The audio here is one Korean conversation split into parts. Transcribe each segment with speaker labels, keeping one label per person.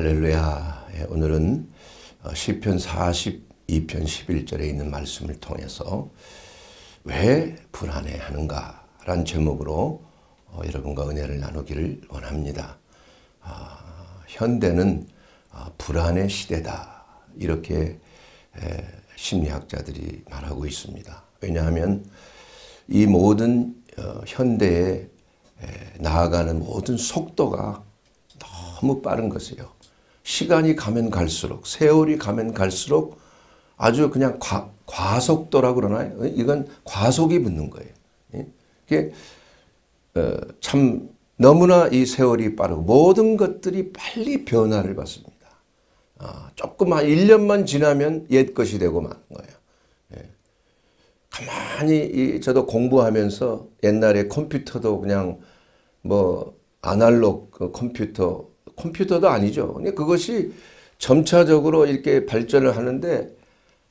Speaker 1: 할렐루야. 예, 오늘은 어, 시편 42편 11절에 있는 말씀을 통해서 왜 불안해 하는가? 란 제목으로 어, 여러분과 은혜를 나누기를 원합니다. 아, 현대는 아, 불안의 시대다. 이렇게 심리학자들이 말하고 있습니다. 왜냐하면 이 모든 어, 현대에 나아가는 모든 속도가 너무 빠른 것이에요. 시간이 가면 갈수록 세월이 가면 갈수록 아주 그냥 과, 과속도라 그러나요? 이건 과속이 붙는 거예요. 예? 이게 어, 참 너무나 이 세월이 빠르고 모든 것들이 빨리 변화를 받습니다. 아, 조금 한 1년만 지나면 옛 것이 되고 마는 거예요. 예. 가만히 저도 공부하면서 옛날에 컴퓨터도 그냥 뭐 아날로그 컴퓨터 컴퓨터도 아니죠. 근데 그것이 점차적으로 이렇게 발전을 하는데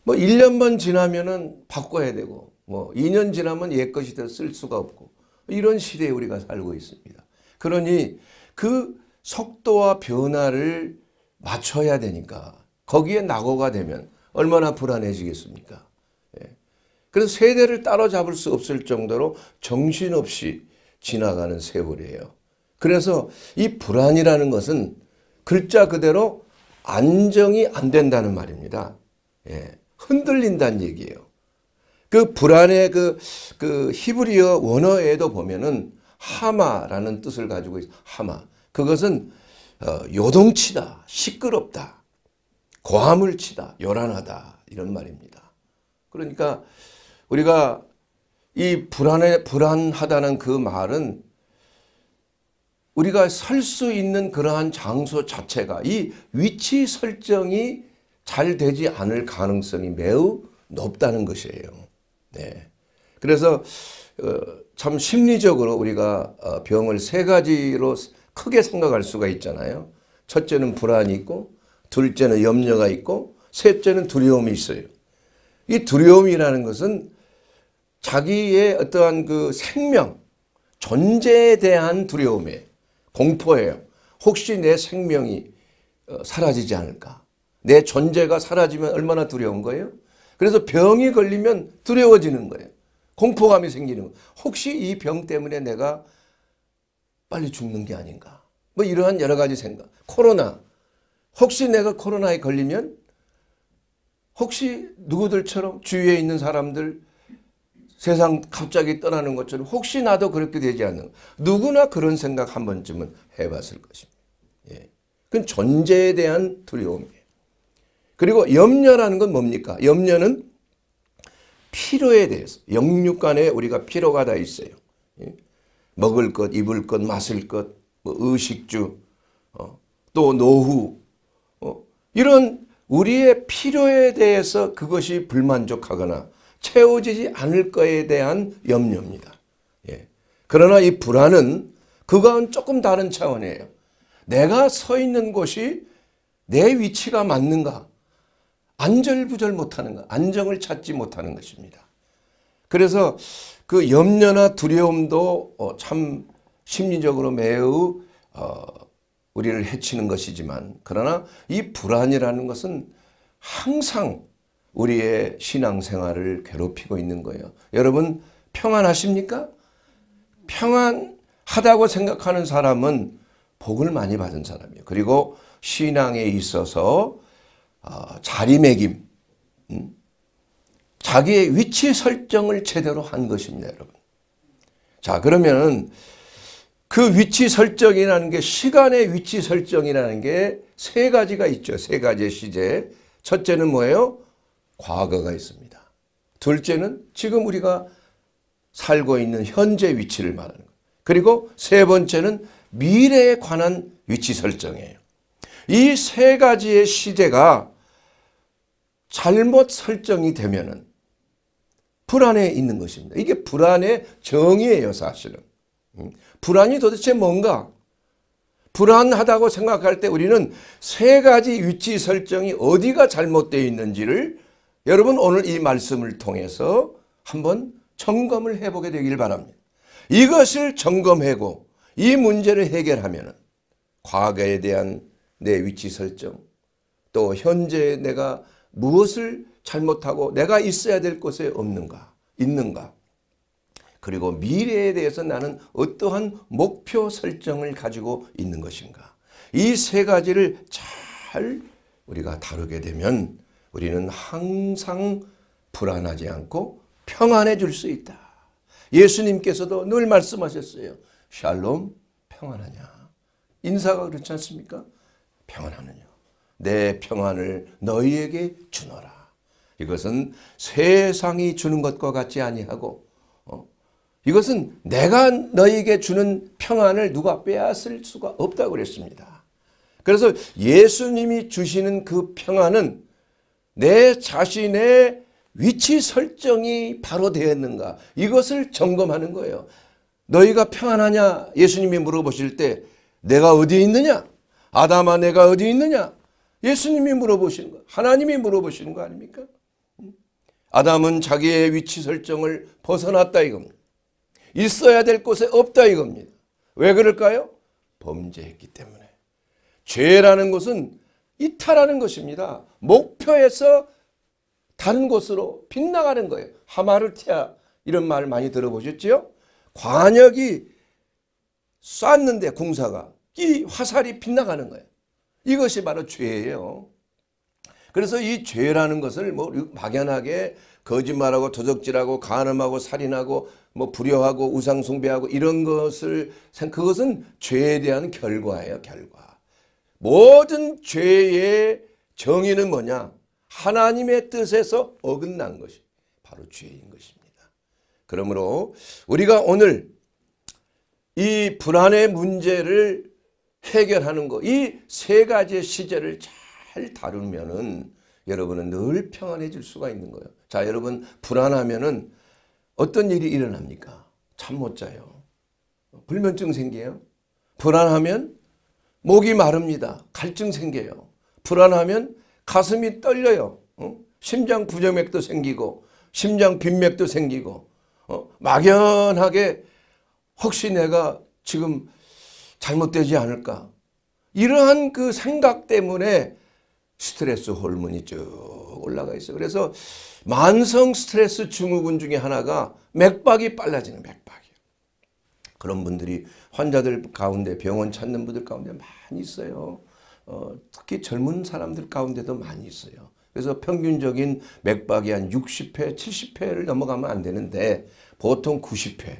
Speaker 1: 뭐 1년만 지나면은 바꿔야 되고 뭐 2년 지나면 옛 것이 더쓸 수가 없고 이런 시대에 우리가 살고 있습니다. 그러니 그 속도와 변화를 맞춰야 되니까 거기에 낙오가 되면 얼마나 불안해지겠습니까? 예. 그래서 세대를 따라잡을 수 없을 정도로 정신없이 지나가는 세월이에요. 그래서 이 불안이라는 것은 글자 그대로 안정이 안 된다는 말입니다. 예, 흔들린다는 얘기예요. 그 불안의 그, 그 히브리어 원어에도 보면은 하마라는 뜻을 가지고 있어 하마. 그것은 어, 요동치다, 시끄럽다, 고함을 치다, 요란하다 이런 말입니다. 그러니까 우리가 이 불안에 불안하다는 그 말은 우리가 설 수 있는 그러한 장소 자체가 이 위치 설정이 잘 되지 않을 가능성이 매우 높다는 것이에요. 네. 그래서 어, 참 심리적으로 우리가 어, 병을 세 가지로 크게 생각할 수가 있잖아요. 첫째는 불안이 있고 둘째는 염려가 있고 셋째는 두려움이 있어요. 이 두려움이라는 것은 자기의 어떠한 그 생명, 존재에 대한 두려움이에요. 공포예요. 혹시 내 생명이 어, 사라지지 않을까? 내 존재가 사라지면 얼마나 두려운 거예요? 그래서 병이 걸리면 두려워지는 거예요. 공포감이 생기는 거예요. 혹시 이 병 때문에 내가 빨리 죽는 게 아닌가? 뭐 이러한 여러 가지 생각. 코로나. 혹시 내가 코로나에 걸리면 혹시 누구들처럼 주위에 있는 사람들 세상 갑자기 떠나는 것처럼 혹시 나도 그렇게 되지 않는 누구나 그런 생각 한 번쯤은 해봤을 것입니다. 예. 그건 존재에 대한 두려움이에요. 그리고 염려라는 건 뭡니까? 염려는 필요에 대해서 영육 간에 우리가 필요가 다 있어요. 예. 먹을 것, 입을 것, 마실 것, 뭐 의식주, 어, 또 노후 어, 이런 우리의 필요에 대해서 그것이 불만족하거나 채워지지 않을 거에 대한 염려입니다. 예. 그러나 이 불안은 그거는 조금 다른 차원이에요. 내가 서 있는 곳이 내 위치가 맞는가 안절부절 못하는가 안정을 찾지 못하는 것입니다. 그래서 그 염려나 두려움도 어, 참 심리적으로 매우 어, 우리를 해치는 것이지만 그러나 이 불안이라는 것은 항상 우리의 신앙생활을 괴롭히고 있는 거예요. 여러분 평안하십니까? 평안하다고 생각하는 사람은 복을 많이 받은 사람이에요. 그리고 신앙에 있어서 어, 자리매김, 음? 자기의 위치 설정을 제대로 한 것입니다, 여러분. 자, 그러면 그 위치 설정이라는 게 시간의 위치 설정이라는 게 세 가지가 있죠. 세 가지의 시제. 첫째는 뭐예요? 과거가 있습니다. 둘째는 지금 우리가 살고 있는 현재 위치를 말하는 것. 그리고 세 번째는 미래에 관한 위치 설정이에요. 이 세 가지의 시대가 잘못 설정이 되면은 불안에 있는 것입니다. 이게 불안의 정의예요, 사실은. 음. 불안이 도대체 뭔가? 불안하다고 생각할 때 우리는 세 가지 위치 설정이 어디가 잘못되어 있는지를 여러분 오늘 이 말씀을 통해서 한번 점검을 해보게 되길 바랍니다. 이것을 점검하고 이 문제를 해결하면 과거에 대한 내 위치 설정 또 현재 내가 무엇을 잘못하고 내가 있어야 될 곳에 없는가 있는가 그리고 미래에 대해서 나는 어떠한 목표 설정을 가지고 있는 것인가 이 세 가지를 잘 우리가 다루게 되면 우리는 항상 불안하지 않고 평안해줄 수 있다. 예수님께서도 늘 말씀하셨어요. 샬롬 평안하냐. 인사가 그렇지 않습니까? 평안하느냐. 내 평안을 너희에게 주노라. 이것은 세상이 주는 것과 같지 아니하고 어? 이것은 내가 너희에게 주는 평안을 누가 빼앗을 수가 없다고 그랬습니다. 그래서 예수님이 주시는 그 평안은 내 자신의 위치 설정이 바로 되었는가 이것을 점검하는 거예요. 너희가 평안하냐 예수님이 물어보실 때 내가 어디 있느냐 아담아 내가 어디 있느냐 예수님이 물어보시는 거 하나님이 물어보시는 거 아닙니까? 아담은 자기의 위치 설정을 벗어났다 이겁니다. 있어야 될 곳에 없다 이겁니다. 왜 그럴까요? 범죄했기 때문에. 죄라는 것은 이탈하는 것입니다. 목표에서 다른 곳으로 빗나가는 거예요. 하마르티아 이런 말 많이 들어보셨지 관역이 쐈는데 궁사가 이 화살이 빗나가는 거예요. 이것이 바로 죄예요. 그래서 이 죄라는 것을 뭐 막연하게 거짓말하고 도적질하고 간음하고 살인하고 뭐 불효하고 우상숭배하고 이런 것을 그것은 죄에 대한 결과예요. 결과. 모든 죄의 정의는 뭐냐? 하나님의 뜻에서 어긋난 것이 바로 죄인 것입니다. 그러므로 우리가 오늘 이 불안의 문제를 해결하는 것, 이 세 가지의 시제를 잘 다루면은 여러분은 늘 평안해질 수가 있는 거예요. 자, 여러분 불안하면은 어떤 일이 일어납니까? 잠 못 자요. 불면증 생겨요. 불안하면 목이 마릅니다. 갈증 생겨요. 불안하면 가슴이 떨려요. 어? 심장 부정맥도 생기고 심장 빈맥도 생기고 어? 막연하게 혹시 내가 지금 잘못되지 않을까 이러한 그 생각 때문에 스트레스 호르몬이 쭉 올라가 있어요. 그래서 만성 스트레스 증후군 중에 하나가 맥박이 빨라지는 맥박. 그런 분들이 환자들 가운데 병원 찾는 분들 가운데 많이 있어요. 어, 특히 젊은 사람들 가운데도 많이 있어요. 그래서 평균적인 맥박이 한 60회, 70회를 넘어가면 안 되는데 보통 90회,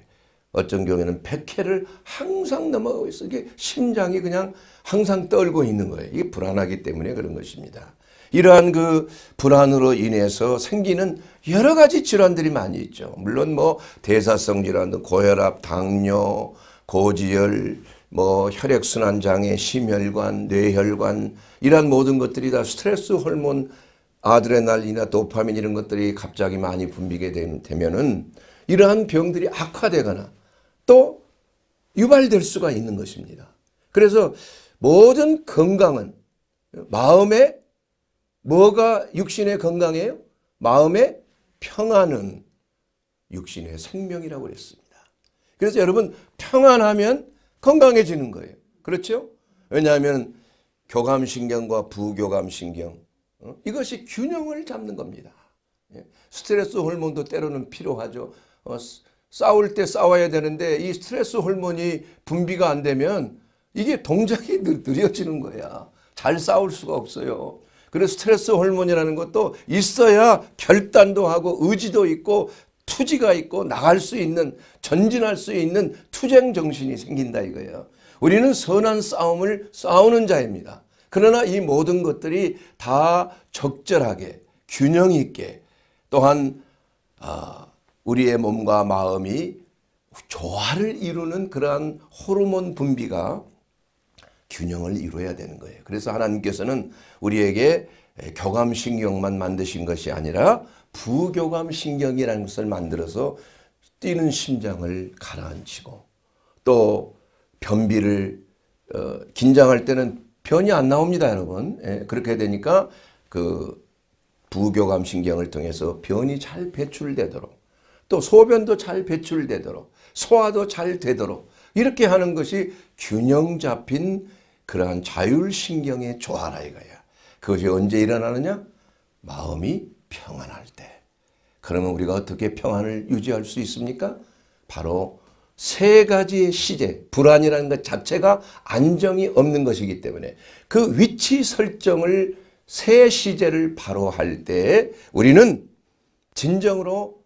Speaker 1: 어떤 경우에는 100회를 항상 넘어가고 있어요. 이게 심장이 그냥 항상 떨고 있는 거예요. 이게 불안하기 때문에 그런 것입니다. 이러한 그 불안으로 인해서 생기는 여러 가지 질환들이 많이 있죠. 물론 뭐 대사성 질환도 고혈압, 당뇨, 고지혈, 뭐 혈액순환 장애, 심혈관, 뇌혈관 이러한 모든 것들이 다 스트레스 호르몬, 아드레날린이나 도파민 이런 것들이 갑자기 많이 분비게 되면은 이러한 병들이 악화되거나 또 유발될 수가 있는 것입니다. 그래서 모든 건강은 마음의 뭐가 육신의 건강이에요? 마음의 평안은 육신의 생명이라고 그랬습니다. 그래서 여러분 평안하면 건강해지는 거예요. 그렇죠? 왜냐하면 교감신경과 부교감신경 어? 이것이 균형을 잡는 겁니다. 예. 스트레스 호르몬도 때로는 필요하죠. 어, 싸울 때 싸워야 되는데 이 스트레스 호르몬이 분비가 안 되면 이게 동작이 느려지는 거야. 잘 싸울 수가 없어요. 그래서 스트레스 호르몬이라는 것도 있어야 결단도 하고 의지도 있고 투지가 있고 나갈 수 있는 전진할 수 있는 투쟁 정신이 생긴다 이거예요. 우리는 선한 싸움을 싸우는 자입니다. 그러나 이 모든 것들이 다 적절하게 균형 있게 또한 아, 우리의 몸과 마음이 조화를 이루는 그러한 호르몬 분비가 균형을 이루어야 되는 거예요. 그래서 하나님께서는 우리에게 교감신경만 만드신 것이 아니라 부교감신경이라는 것을 만들어서 뛰는 심장을 가라앉히고 또 변비를 어, 긴장할 때는 변이 안 나옵니다, 여러분. 예, 그렇게 되니까 그 부교감 신경을 통해서 변이 잘 배출되도록 또 소변도 잘 배출되도록 소화도 잘 되도록 이렇게 하는 것이 균형 잡힌 그러한 자율신경의 조화라 이거야. 그것이 언제 일어나느냐? 마음이 평안할 때. 그러면 우리가 어떻게 평안을 유지할 수 있습니까? 바로 세 가지의 시제, 불안이라는 것 자체가 안정이 없는 것이기 때문에 그 위치 설정을 세 시제를 바로 할 때 우리는 진정으로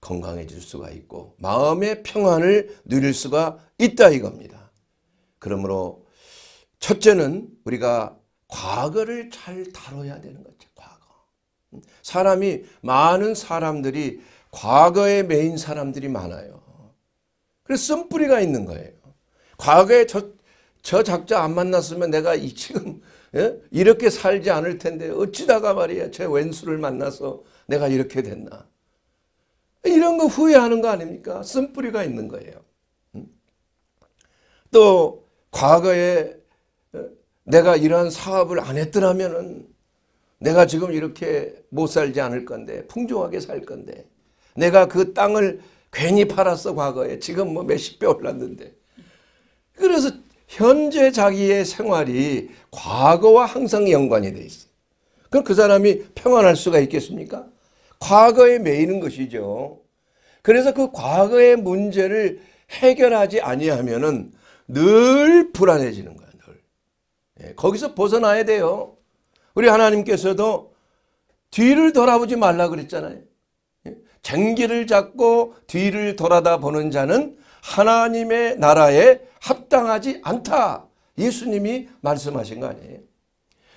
Speaker 1: 건강해질 수가 있고 마음의 평안을 누릴 수가 있다 이겁니다. 그러므로 첫째는 우리가 과거를 잘 다뤄야 되는 거죠. 과거. 음, 사람이 많은 사람들이 과거에 매인 사람들이 많아요. 그래서 쓴뿌리가 있는 거예요. 과거에 저, 저 작자 안 만났으면 내가 이 지금 예? 이렇게 살지 않을 텐데 어찌다가 말이야 제 왼수를 만나서 내가 이렇게 됐나. 이런 거 후회하는 거 아닙니까? 쓴뿌리가 있는 거예요. 음. 또 과거에 내가 이러한 사업을 안 했더라면은 내가 지금 이렇게 못 살지 않을 건데 풍족하게 살 건데 내가 그 땅을 괜히 팔았어 과거에 지금 뭐 몇십 배 올랐는데 그래서 현재 자기의 생활이 과거와 항상 연관이 돼 있어. 그럼 그 사람이 평안할 수가 있겠습니까? 과거에 매이는 것이죠. 그래서 그 과거의 문제를 해결하지 아니하면늘 불안해지는 거예요. 예, 거기서 벗어나야 돼요. 우리 하나님께서도 뒤를 돌아보지 말라 그랬잖아요. 예, 쟁기를 잡고 뒤를 돌아다 보는 자는 하나님의 나라에 합당하지 않다. 예수님이 말씀하신 거 아니에요.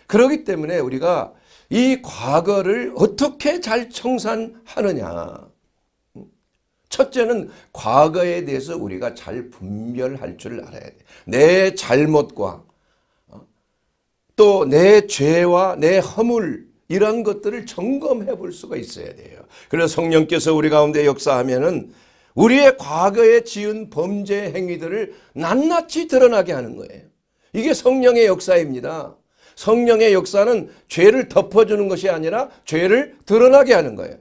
Speaker 1: 그렇기 때문에 우리가 이 과거를 어떻게 잘 청산하느냐. 첫째는 과거에 대해서 우리가 잘 분별할 줄 알아야 돼. 내 잘못과 또내 죄와 내 허물 이런 것들을 점검해 볼 수가 있어야 돼요. 그래서 성령께서 우리 가운데 역사하면은 우리의 과거에 지은 범죄 행위들을 낱낱이 드러나게 하는 거예요. 이게 성령의 역사입니다. 성령의 역사는 죄를 덮어주는 것이 아니라 죄를 드러나게 하는 거예요.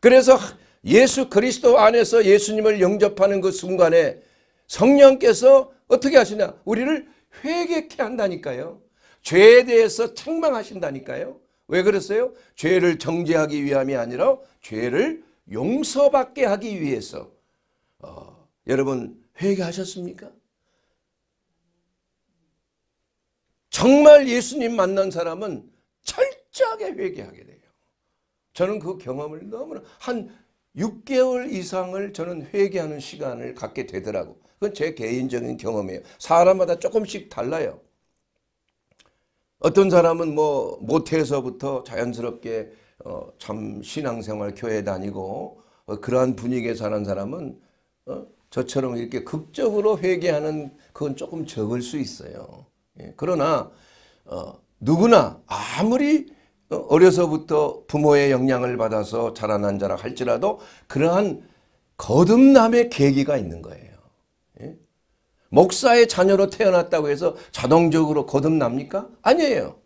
Speaker 1: 그래서 예수 그리스도 안에서 예수님을 영접하는 그 순간에 성령께서 어떻게 하시냐? 우리를 회개케 한다니까요. 죄에 대해서 책망하신다니까요. 왜 그랬어요? 죄를 정죄하기 위함이 아니라 죄를 용서받게 하기 위해서 어, 여러분 회개하셨습니까? 정말 예수님 만난 사람은 철저하게 회개하게 돼요. 저는 그 경험을 너무나 한 6개월 이상을 저는 회개하는 시간을 갖게 되더라고. 그건 제 개인적인 경험이에요. 사람마다 조금씩 달라요. 어떤 사람은 뭐 모태에서부터 자연스럽게 어, 참 신앙생활 교회 다니고 어, 그러한 분위기에 사는 사람은 어, 저처럼 이렇게 극적으로 회개하는 그건 조금 적을 수 있어요. 예. 그러나 어, 누구나 아무리 어, 어려서부터 부모의 영향을 받아서 자라난 자라 할지라도 그러한 거듭남의 계기가 있는 거예요. 목사의 자녀로 태어났다고 해서 자동적으로 거듭납니까? 아니에요.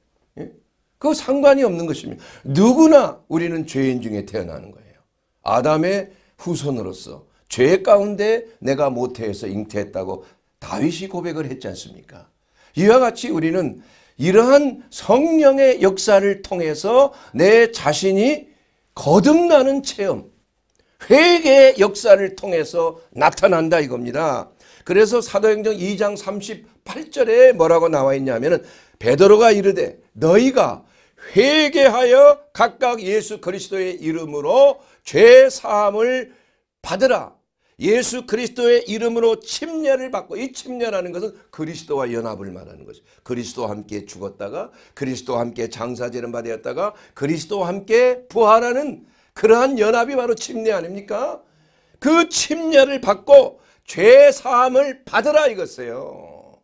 Speaker 1: 그 상관이 없는 것입니다. 누구나 우리는 죄인 중에 태어나는 거예요. 아담의 후손으로서 죄 가운데 내가 모태에서 잉태했다고 다윗이 고백을 했지 않습니까? 이와 같이 우리는 이러한 성령의 역사를 통해서 내 자신이 거듭나는 체험, 회개의 역사를 통해서 나타난다 이겁니다. 그래서 사도행전 2장 38절에 뭐라고 나와 있냐면 베드로가 이르되 너희가 회개하여 각각 예수 그리스도의 이름으로 죄 사함을 받으라. 예수 그리스도의 이름으로 침례를 받고 이 침례라는 것은 그리스도와 연합을 말하는 것이 그리스도와 함께 죽었다가 그리스도와 함께 장사제를 받았다가 그리스도와 함께 부활하는 그러한 연합이 바로 침례 아닙니까? 그 침례를 받고 죄 사함을 받으라 이것이요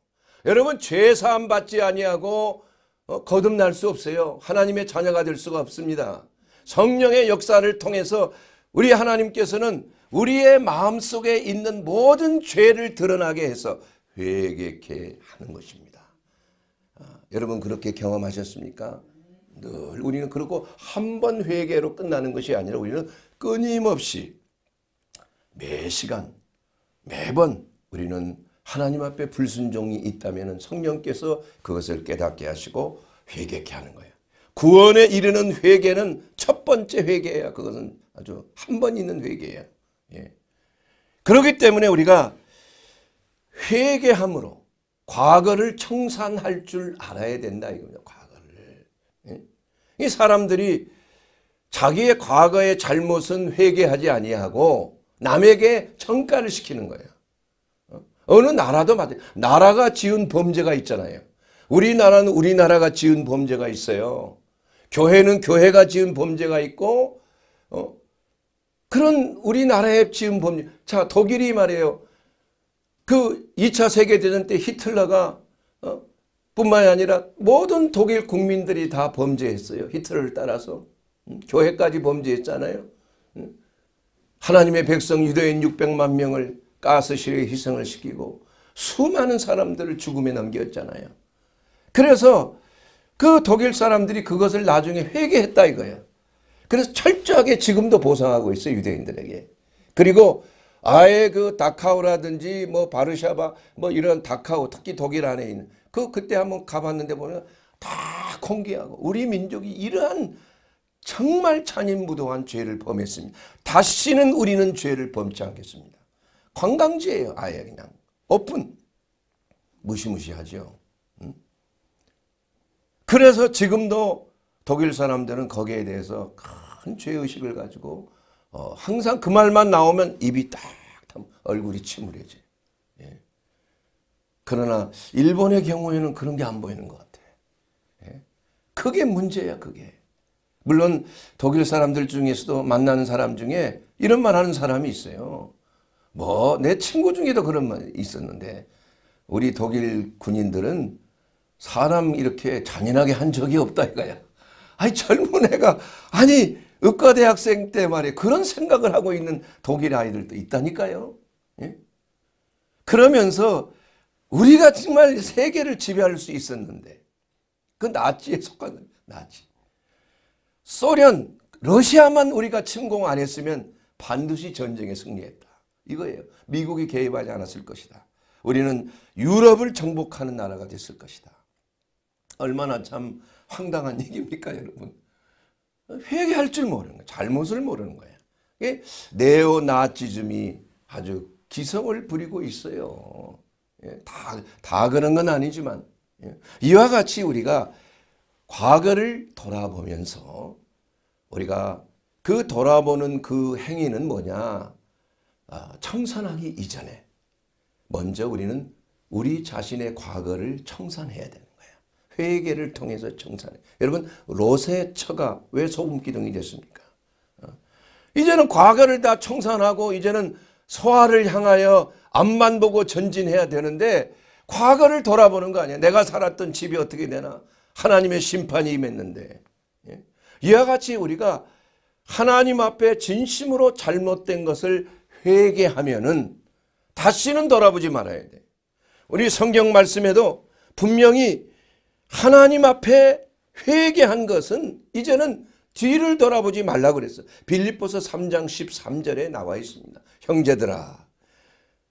Speaker 1: 여러분 죄 사함 받지 아니하고 어, 거듭날 수 없어요. 하나님의 자녀가 될 수가 없습니다. 성령의 역사를 통해서 우리 하나님께서는 우리의 마음속에 있는 모든 죄를 드러나게 해서 회개케 하는 것입니다. 아, 여러분 그렇게 경험하셨습니까? 늘 우리는 그렇고 한 번 회개로 끝나는 것이 아니라 우리는 끊임없이 매 시간 매번 우리는 하나님 앞에 불순종이 있다면 성령께서 그것을 깨닫게 하시고 회개케 하는 거예요. 구원에 이르는 회개는 첫 번째 회개예요. 그것은 아주 한 번 있는 회개예요. 예. 그렇기 때문에 우리가 회개함으로 과거를 청산할 줄 알아야 된다 이겁니다. 과거를. 예? 이 사람들이 자기의 과거의 잘못은 회개하지 아니하고 남에게 정가를 시키는 거예요. 어? 어느 나라도 마찬 나라가 지은 범죄가 있잖아요. 우리나라는 우리나라가 지은 범죄가 있어요. 교회는 교회가 지은 범죄가 있고 어? 그런 우리나라에 지은 범죄. 자 독일이 말이에요. 그 2차 세계대전 때 히틀러가 어? 뿐만이 아니라 모든 독일 국민들이 다 범죄했어요. 히틀러를 따라서. 음, 교회까지 범죄했잖아요. 음, 하나님의 백성 유대인 600만 명을 가스실에 희생을 시키고 수많은 사람들을 죽음에 남겼잖아요. 그래서 그 독일 사람들이 그것을 나중에 회개했다 이거예요. 그래서 철저하게 지금도 보상하고 있어요. 유대인들에게. 그리고 아예 그 다카오라든지 뭐 바르샤바 뭐 이런 다카오 특히 독일 안에 있는 그 그때 한번 가봤는데 보면 다공개하고 우리 민족이 이러한 정말 잔인무도한 죄를 범했습니다. 다시는 우리는 죄를 범지 않겠습니다. 관광지예요. 아예 그냥. 오픈. 무시무시하죠. 음? 그래서 지금도 독일 사람들은 거기에 대해서 큰 죄의식을 가지고 어, 항상 그 말만 나오면 입이 딱 얼굴이 침울해져요. 예. 그러나 일본의 경우에는 그런 게 안 보이는 것 같아요. 예. 그게 문제야 그게. 물론 독일 사람들 중에서도 만나는 사람 중에 이런 말 하는 사람이 있어요. 뭐 내 친구 중에도 그런 말 있었는데 우리 독일 군인들은 사람 이렇게 잔인하게 한 적이 없다 이거야. 아니 젊은 애가 아니 의과대학생 때말이 그런 생각을 하고 있는 독일 아이들도 있다니까요. 예? 그러면서 우리가 정말 세계를 지배할 수 있었는데 그 나치에 속한 나치. 소련, 러시아만 우리가 침공 안 했으면 반드시 전쟁에 승리했다. 이거예요. 미국이 개입하지 않았을 것이다. 우리는 유럽을 정복하는 나라가 됐을 것이다. 얼마나 참 황당한 얘기입니까 여러분. 회개할 줄 모르는 거예 잘못을 모르는 거예요. 네오나치즘이 아주 기성을 부리고 있어요. 예, 다, 다 그런 건 아니지만 예. 이와 같이 우리가 과거를 돌아보면서 우리가 그 돌아보는 그 행위는 뭐냐? 아, 청산하기 이전에 먼저 우리는 우리 자신의 과거를 청산해야 되는 거예 회개를 통해서 청산해. 여러분 롯의 처가 왜 소금기둥이 됐습니까? 어? 이제는 과거를 다 청산하고 이제는 소화를 향하여 앞만 보고 전진해야 되는데 과거를 돌아보는 거 아니야. 내가 살았던 집이 어떻게 되나. 하나님의 심판이 임했는데 이와 같이 우리가 하나님 앞에 진심으로 잘못된 것을 회개하면은 다시는 돌아보지 말아야 돼. 우리 성경 말씀에도 분명히 하나님 앞에 회개한 것은 이제는 뒤를 돌아보지 말라 그랬어. 빌립보서 3장 13절에 나와 있습니다. 형제들아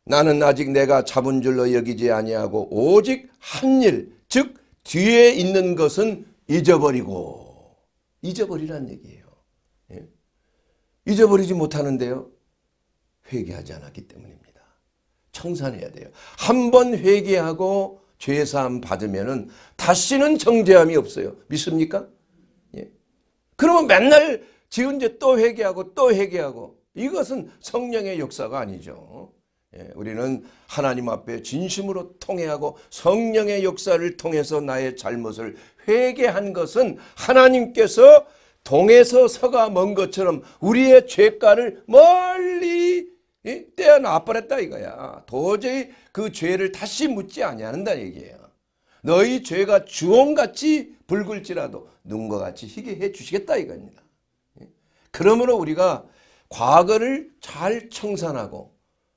Speaker 1: 나는 아직 내가 잡은 줄로 여기지 아니하고 오직 한 일 즉 뒤에 있는 것은 잊어버리고 잊어버리란 얘기예요. 예? 잊어버리지 못하는데요. 회개하지 않았기 때문입니다. 청산해야 돼요. 한 번 회개하고 죄사함 받으면 은 다시는 정죄함이 없어요. 믿습니까? 예. 그러면 맨날 지은 죄또 회개하고 또 회개하고 이것은 성령의 역사가 아니죠. 예, 우리는 하나님 앞에 진심으로 통해하고 성령의 역사를 통해서 나의 잘못을 회개한 것은 하나님께서 동에서 서가 먼 것처럼 우리의 죄가를 멀리 떼어나 버렸다 이거야. 도저히 그 죄를 다시 묻지 아니한다 얘기예요. 너희 죄가 주홍같이 붉을지라도 눈과 같이 희게 해 주시겠다 이겁니다. 예? 그러므로 우리가 과거를 잘 청산하고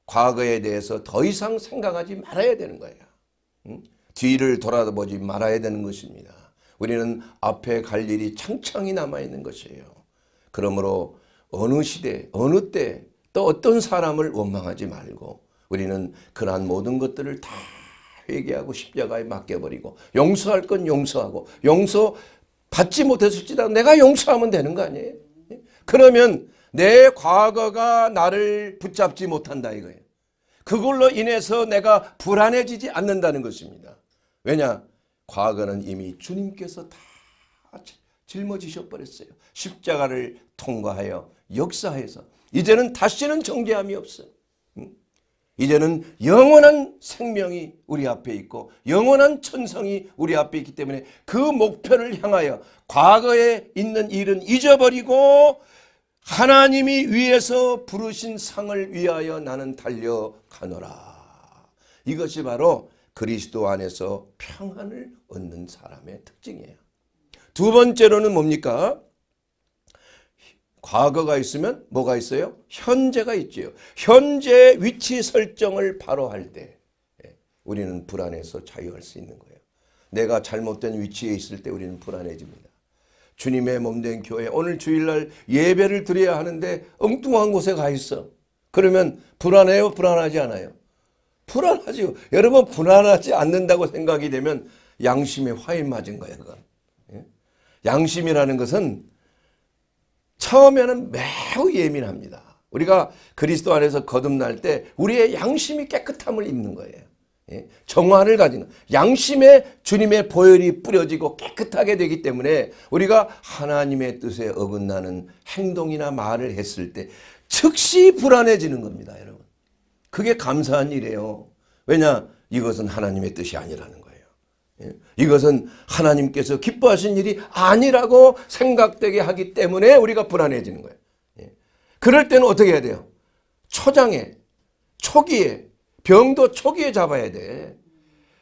Speaker 1: 과거에 대해서 더 이상 생각하지 말아야 되는 거예요. 뒤를 돌아보지 말아야 되는 것입니다. 우리는 앞에 갈 일이 창창히 남아있는 것이에요. 그러므로 어느 시대 어느 때 또 어떤 사람을 원망하지 말고 우리는 그러한 모든 것들을 다 회개하고 십자가에 맡겨버리고 용서할 건 용서하고 용서 받지 못했을지라도 내가 용서하면 되는 거 아니에요? 그러면 내 과거가 나를 붙잡지 못한다 이거예요. 그걸로 인해서 내가 불안해지지 않는다는 것입니다. 왜냐? 과거는 이미 주님께서 다 짊어지셔 버렸어요. 십자가를 통과하여 역사해서 이제는 다시는 정죄함이 없어. 이제는 영원한 생명이 우리 앞에 있고 영원한 천성이 우리 앞에 있기 때문에 그 목표를 향하여 과거에 있는 일은 잊어버리고 하나님이 위에서 부르신 상을 위하여 나는 달려가노라. 이것이 바로 그리스도 안에서 평안을 얻는 사람의 특징이에요. 두 번째로는 뭡니까? 과거가 있으면 뭐가 있어요? 현재가 있지요. 현재의 위치 설정을 바로 할때 예, 우리는 불안에서 자유할 수 있는 거예요. 내가 잘못된 위치에 있을 때 우리는 불안해집니다. 주님의 몸 된 교회 오늘 주일날 예배를 드려야 하는데 엉뚱한 곳에 가 있어. 그러면 불안해요? 불안하지 않아요? 불안하죠 여러분 불안하지 않는다고 생각이 되면 양심에 화인 맞은 거예요. 그건. 예? 양심이라는 것은 처음에는 매우 예민합니다. 우리가 그리스도 안에서 거듭날 때 우리의 양심이 깨끗함을 입는 거예요. 예? 정화를 가지 양심에 주님의 보혈이 뿌려지고 깨끗하게 되기 때문에 우리가 하나님의 뜻에 어긋나는 행동이나 말을 했을 때 즉시 불안해지는 겁니다. 여러분. 그게 감사한 일이에요. 왜냐? 이것은 하나님의 뜻이 아니라는 거예요. 예? 이것은 하나님께서 기뻐하신 일이 아니라고 생각되게 하기 때문에 우리가 불안해지는 거예요. 예? 그럴 때는 어떻게 해야 돼요? 초장에, 초기에, 병도 초기에 잡아야 돼.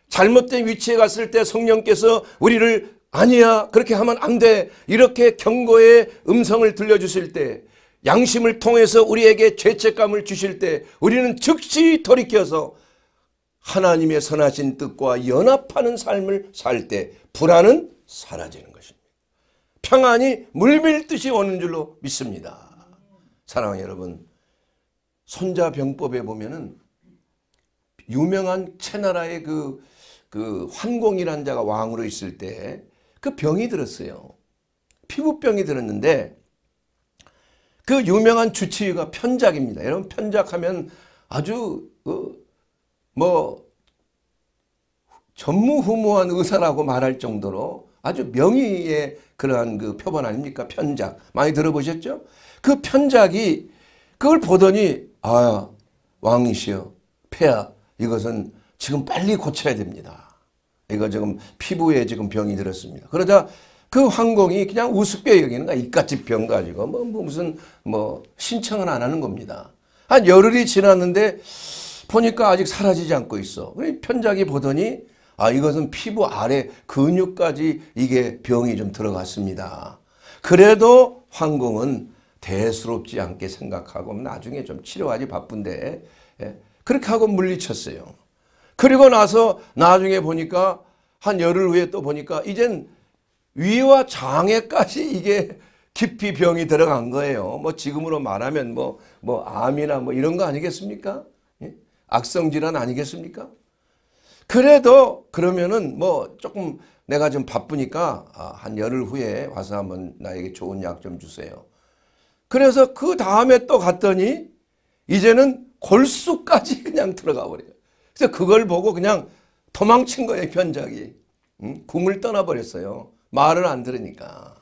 Speaker 1: 잘못된 위치에 갔을 때 성령께서 우리를 아니야 그렇게 하면 안 돼 이렇게 경고의 음성을 들려주실 때 양심을 통해서 우리에게 죄책감을 주실 때 우리는 즉시 돌이켜서 하나님의 선하신 뜻과 연합하는 삶을 살 때 불안은 사라지는 것입니다. 평안이 물밀듯이 오는 줄로 믿습니다. 사랑하는 여러분 손자병법에 보면은 유명한 채나라의 그, 그 환공이라는 자가 왕으로 있을 때 그 병이 들었어요. 피부병이 들었는데 그 유명한 주치의가 편작입니다. 여러분 편작하면 아주 그뭐 어, 전무후무한 의사라고 말할 정도로 아주 명의의 그러한 그 표본 아닙니까? 편작. 많이 들어보셨죠? 그 편작이 그걸 보더니 아 왕이시여 폐하 이것은 지금 빨리 고쳐야 됩니다. 이거 지금 피부에 지금 병이 들었습니다. 그러자 그 황공이 그냥 우습게 여기는 거 이깟집 병 가지고 뭐, 뭐 무슨 뭐신청은안 하는 겁니다. 한 열흘이 지났는데 보니까 아직 사라지지 않고 있어. 편작이 보더니 아 이것은 피부 아래 근육까지 이게 병이 좀 들어갔습니다. 그래도 황공은 대수롭지 않게 생각하고 나중에 좀 치료하지 바쁜데 예, 그렇게 하고 물리쳤어요. 그리고 나서 나중에 보니까 한 열흘 후에 또 보니까 이젠 위와 장에까지 이게 깊이 병이 들어간 거예요. 뭐 지금으로 말하면 뭐, 뭐 암이나 뭐 이런 거 아니겠습니까? 예? 악성질환 아니겠습니까? 그래도 그러면은 뭐 조금 내가 좀 바쁘니까 아, 한 열흘 후에 와서 한번 나에게 좋은 약 좀 주세요. 그래서 그 다음에 또 갔더니 이제는 골수까지 그냥 들어가 버려요. 그래서 그걸 보고 그냥 도망친 거예요, 변작이. 응? 궁을 떠나버렸어요. 말을 안 들으니까.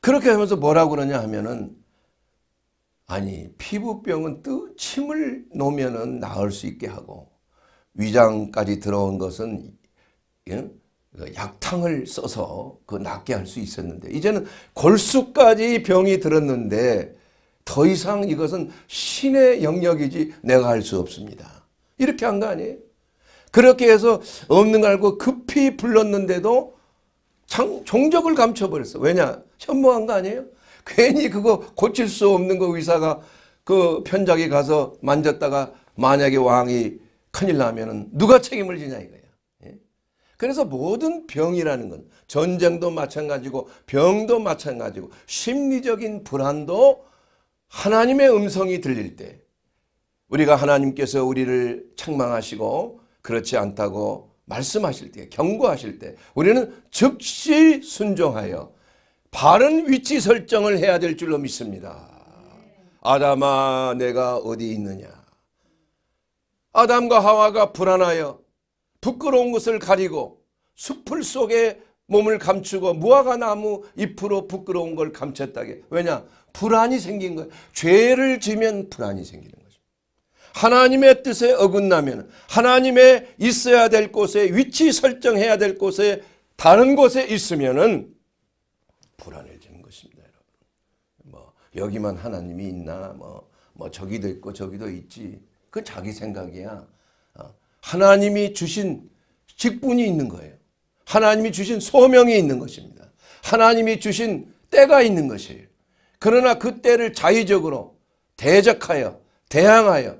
Speaker 1: 그렇게 하면서 뭐라고 그러냐 하면은 아니 피부병은 뜨 침을 놓으면은 나을 수 있게 하고 위장까지 들어온 것은 예? 그 약탕을 써서 그 낫게 할 수 있었는데 이제는 골수까지 병이 들었는데 더 이상 이것은 신의 영역이지 내가 할 수 없습니다. 이렇게 한 거 아니에요? 그렇게 해서 없는 걸 알고 급히 불렀는데도 장, 종적을 감춰버렸어. 왜냐? 현모한 거 아니에요? 괜히 그거 고칠 수 없는 거 의사가 그 편작이 가서 만졌다가 만약에 왕이 큰일 나면 누가 책임을 지냐 이거야. 예? 그래서 모든 병이라는 건 전쟁도 마찬가지고 병도 마찬가지고 심리적인 불안도 하나님의 음성이 들릴 때 우리가 하나님께서 우리를 책망하시고 그렇지 않다고 말씀하실 때, 경고하실 때 우리는 즉시 순종하여 바른 위치 설정을 해야 될 줄로 믿습니다. 아담아 내가 어디 있느냐. 아담과 하와가 불안하여 부끄러운 것을 가리고 수풀 속에 몸을 감추고 무화과 나무 잎으로 부끄러운 걸 감췄다게. 왜냐? 불안이 생긴 거예 죄를 지면 불안이 생기 하나님의 뜻에 어긋나면 하나님의 있어야 될 곳에 위치 설정해야 될 곳에 다른 곳에 있으면은 불안해지는 것입니다, 여러분. 뭐 여기만 하나님이 있나 뭐, 뭐 저기도 있고 저기도 있지. 그 자기 생각이야. 어, 하나님이 주신 직분이 있는 거예요. 하나님이 주신 소명이 있는 것입니다. 하나님이 주신 때가 있는 것이에요. 그러나 그 때를 자의적으로 대적하여 대항하여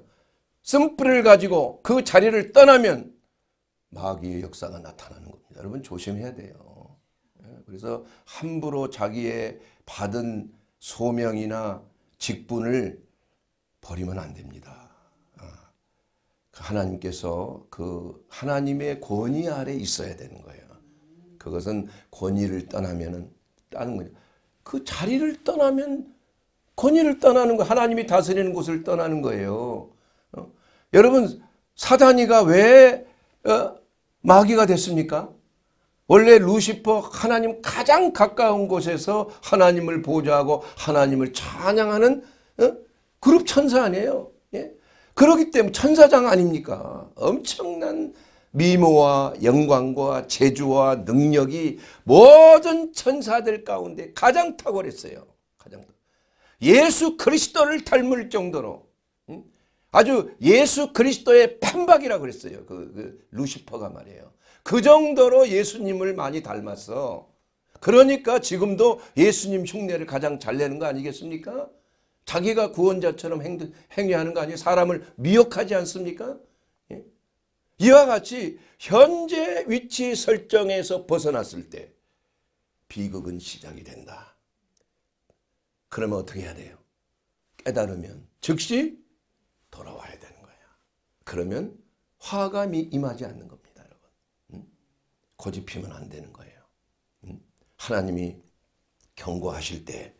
Speaker 1: 쓴뿌리를 가지고 그 자리를 떠나면 마귀의 역사가 나타나는 겁니다. 여러분 조심해야 돼요. 예, 그래서 함부로 자기의 받은 소명이나 직분을 버리면 안 됩니다. 아, 그 하나님께서 그 하나님의 권위 아래 있어야 되는 거예요. 그것은 권위를 떠나면은 따는 거죠. 그 자리를 떠나면 권위를 떠나는 거, 하나님이 다스리는 곳을 떠나는 거예요. 여러분 사단이가 왜 어, 마귀가 됐습니까? 원래 루시퍼 하나님 가장 가까운 곳에서 하나님을 보좌하고 하나님을 찬양하는 어? 그룹 천사 아니에요. 예? 그렇기 때문에 천사장 아닙니까? 엄청난 미모와 영광과 재주와 능력이 모든 천사들 가운데 가장 탁월했어요. 가장 예수 그리스도를 닮을 정도로 아주 예수 그리스도의 판박이라 그랬어요. 그, 그 루시퍼가 말이에요. 그 정도로 예수님을 많이 닮았어. 그러니까 지금도 예수님 흉내를 가장 잘 내는 거 아니겠습니까? 자기가 구원자처럼 행, 행위하는 거 아니에요? 사람을 미혹하지 않습니까? 예? 이와 같이 현재 위치 설정에서 벗어났을 때 비극은 시작이 된다. 그러면 어떻게 해야 돼요? 깨달으면 즉시 돌아와야 되는 거야. 그러면 화가 임하지 않는 겁니다, 여러분. 음? 고집피면 안 되는 거예요. 음? 하나님이 경고하실 때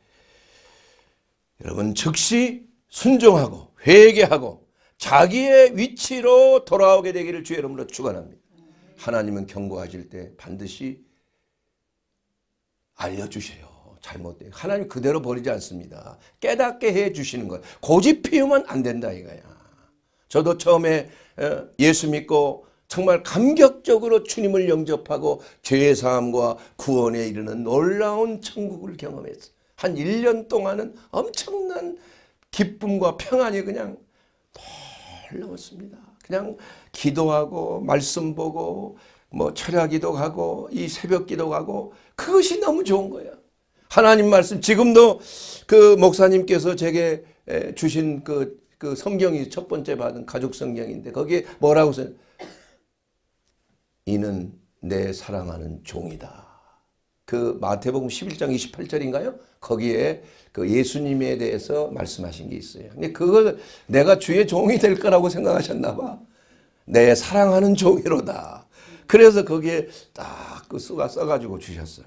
Speaker 1: 여러분 즉시 순종하고 회개하고 자기의 위치로 돌아오게 되기를 주의 이름으로 축원합니다. 하나님은 경고하실 때 반드시 알려주세요. 잘못돼. 하나님 그대로 버리지 않습니다. 깨닫게 해 주시는 것. 고집 피우면 안 된다 이거야. 저도 처음에 어, 예수 믿고 정말 감격적으로 주님을 영접하고 죄의 사함과 구원에 이르는 놀라운 천국을 경험했어요. 한 1년 동안은 엄청난 기쁨과 평안이 그냥 놀라웠습니다. 그냥 기도하고 말씀 보고 뭐 철야 기도하고 이 새벽 기도하고 그것이 너무 좋은 거예요. 하나님 말씀 지금도 그 목사님께서 제게 주신 그, 그 성경이 첫 번째 받은 가족 성경인데 거기에 뭐라고 써 이는 내 사랑하는 종이다. 그 마태복음 11장 28절인가요? 거기에 그 예수님에 대해서 말씀하신 게 있어요. 근데 그걸 내가 주의 종이 될 거라고 생각하셨나 봐. 내 사랑하는 종이로다. 그래서 거기에 딱그 써가지고 주셨어요.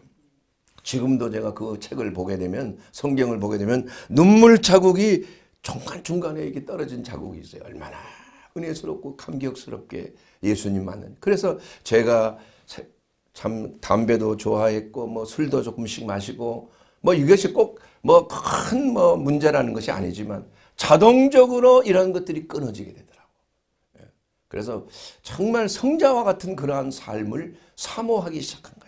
Speaker 1: 지금도 제가 그 책을 보게 되면 성경을 보게 되면 눈물 자국이 중간중간에 이렇게 떨어진 자국이 있어요. 얼마나 은혜스럽고 감격스럽게 예수님 만난. 그래서 제가 참 담배도 좋아했고 뭐 술도 조금씩 마시고 뭐 이것이 꼭 뭐 큰뭐 뭐 문제라는 것이 아니지만 자동적으로 이런 것들이 끊어지게 되더라고. 예. 그래서 정말 성자와 같은 그러한 삶을 사모하기 시작합